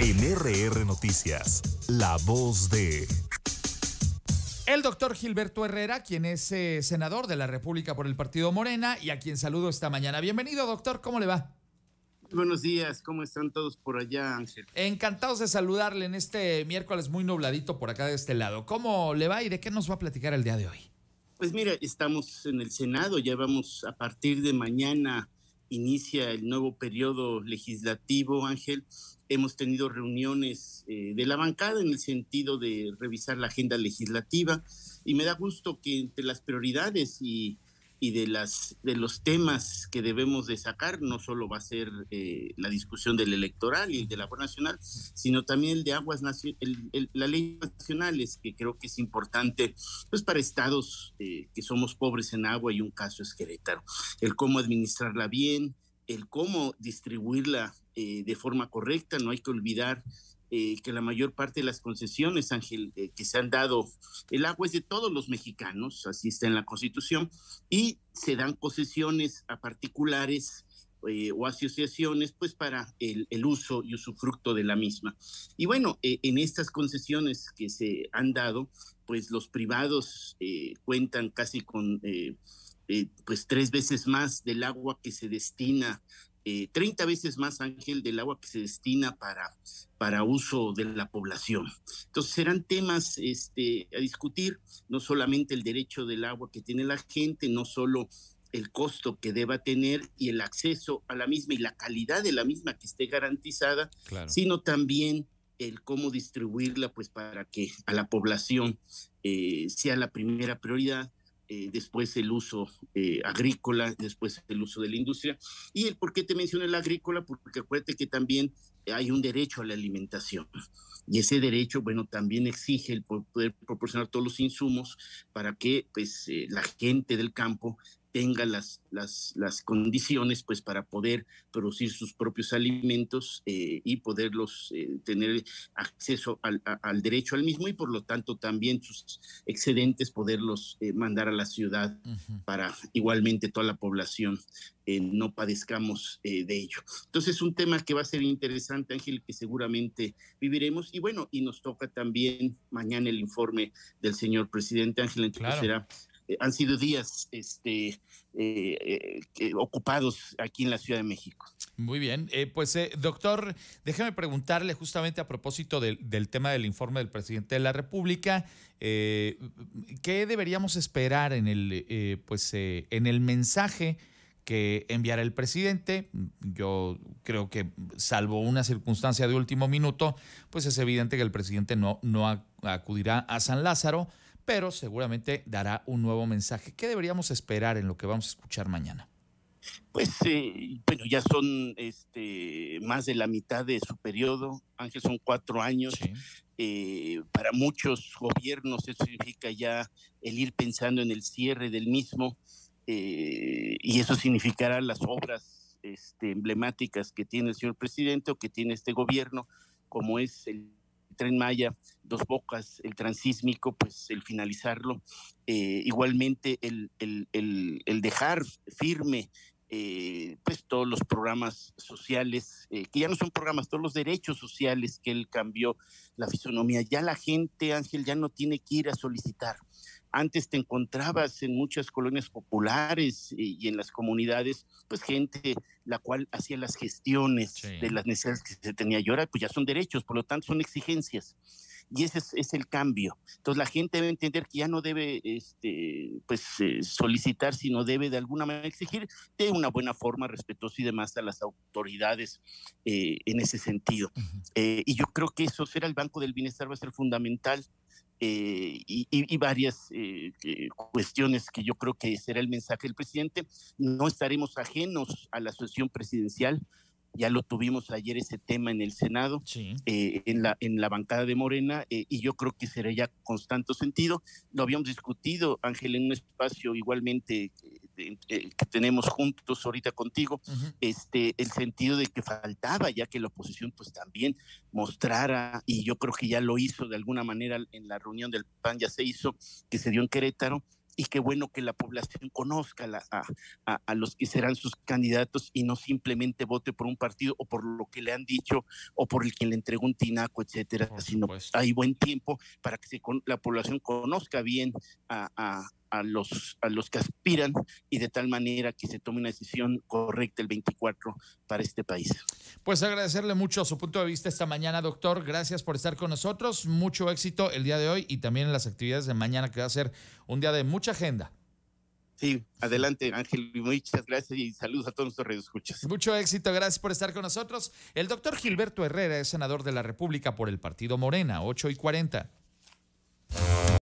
En Noticias, la voz de... El doctor Gilberto Herrera, quien es eh, senador de la República por el Partido Morena y a quien saludo esta mañana. Bienvenido, doctor, ¿cómo le va? Buenos días, ¿cómo están todos por allá, Ángel? Encantados de saludarle en este miércoles muy nubladito por acá de este lado. ¿Cómo le va y de qué nos va a platicar el día de hoy? Pues mira, estamos en el Senado, ya vamos a partir de mañana inicia el nuevo periodo legislativo, Ángel, hemos tenido reuniones eh, de la bancada en el sentido de revisar la agenda legislativa y me da gusto que entre las prioridades y y de, las, de los temas que debemos de sacar, no solo va a ser eh, la discusión del electoral y el de la Nacional, sino también el de aguas la ley nacionales, que creo que es importante pues para estados eh, que somos pobres en agua y un caso es Querétaro, el cómo administrarla bien, el cómo distribuirla eh, de forma correcta, no hay que olvidar eh, que la mayor parte de las concesiones, Ángel, eh, que se han dado, el agua es de todos los mexicanos, así está en la Constitución, y se dan concesiones a particulares eh, o asociaciones, pues para el, uso y usufructo de la misma. Y bueno, en estas concesiones que se han dado, pues los privados cuentan casi con pues tres veces más del agua que se destina 30 eh, veces más, Ángel, del agua que se destina para, para uso de la población. Entonces serán temas este, a discutir, no solamente el derecho del agua que tiene la gente, no solo el costo que deba tener y el acceso a la misma y la calidad de la misma que esté garantizada, sino también el cómo distribuirla pues para que a la población eh, sea la primera prioridad eh, después el uso eh, agrícola, después el uso de la industria. Y el por qué te mencioné la agrícola, porque acuérdate que también hay un derecho a la alimentación. Y ese derecho, bueno, también exige el poder proporcionar todos los insumos para que pues, eh, la gente del campo tenga las, las, condiciones pues para poder producir sus propios alimentos eh, y poderlos eh, tener acceso al, derecho al mismo y por lo tanto también sus excedentes poderlos eh, mandar a la ciudad para igualmente toda la población no padezcamos de ello. Entonces es un tema que va a ser interesante, Ángel, que seguramente viviremos y bueno, y nos toca también mañana el informe del señor presidente Ángel, entonces será eh, han sido días este, eh, eh, ocupados aquí en la Ciudad de México. Muy bien, pues doctor, déjeme preguntarle justamente a propósito del tema del informe del presidente de la República, ¿qué deberíamos esperar en el, pues, en el mensaje? que enviará el presidente. Yo creo que, salvo una circunstancia de último minuto, pues es evidente que el presidente no, no acudirá a San Lázaro, pero seguramente dará un nuevo mensaje. ¿Qué deberíamos esperar en lo que vamos a escuchar mañana? Pues, eh, bueno, ya son este, más de la mitad de su periodo, Ángel, son cuatro años. Eh, para muchos gobiernos eso significa ya el ir pensando en el cierre del mismo eh, y eso significará las obras este, emblemáticas que tiene el señor presidente o que tiene este gobierno, como es el Tren Maya, Dos Bocas, el transísmico, pues el finalizarlo, eh, igualmente el, dejar firme. Eh, pues todos los programas sociales, eh, que ya no son programas, todos los derechos sociales que él cambió la fisonomía. Ya la gente, Ángel, ya no tiene que ir a solicitar antes te encontrabas en muchas colonias populares eh, y en las comunidades, pues gente la cual hacía las gestiones de las necesidades que se tenía. Y ahora pues ya son derechos, por lo tanto son exigencias. Y ese es, el cambio. Entonces la gente debe entender que ya no debe este, pues, eh, solicitar, sino debe de alguna manera exigir de una buena forma, respetuosa y demás a las autoridades eh, en ese sentido. y yo creo que eso será el Banco del Bienestar, va a ser fundamental eh, y, varias eh, eh, cuestiones que yo creo que será el mensaje del presidente. No estaremos ajenos a la asociación presidencial. Ya lo tuvimos ayer ese tema en el Senado, en, la, en la bancada de Morena, y yo creo que será ya con constante sentido. Lo habíamos discutido, Ángel, en un espacio igualmente eh, que tenemos juntos ahorita contigo, este, el sentido de que faltaba ya que la oposición pues también mostrara, y yo creo que ya lo hizo de alguna manera en la reunión del PAN, ya se hizo, que se dio en Querétaro, y qué bueno que la población conozca a, a, los que serán sus candidatos y no simplemente vote por un partido o por lo que le han dicho o por el que le entregó un tinaco, etcétera, sino hay buen tiempo para que la población conozca bien a a los, a los que aspiran y de tal manera que se tome una decisión correcta el 24 para este país. Pues agradecerle mucho su punto de vista esta mañana, doctor. Gracias por estar con nosotros. Mucho éxito el día de hoy y también en las actividades de mañana, que va a ser un día de mucha agenda. Sí, adelante Ángel, muchas gracias y saludos a todos nuestros redescuchos. Mucho éxito, gracias por estar con nosotros. El doctor Gilberto Herrera es senador de la República por el Partido Morena, 8 y 40.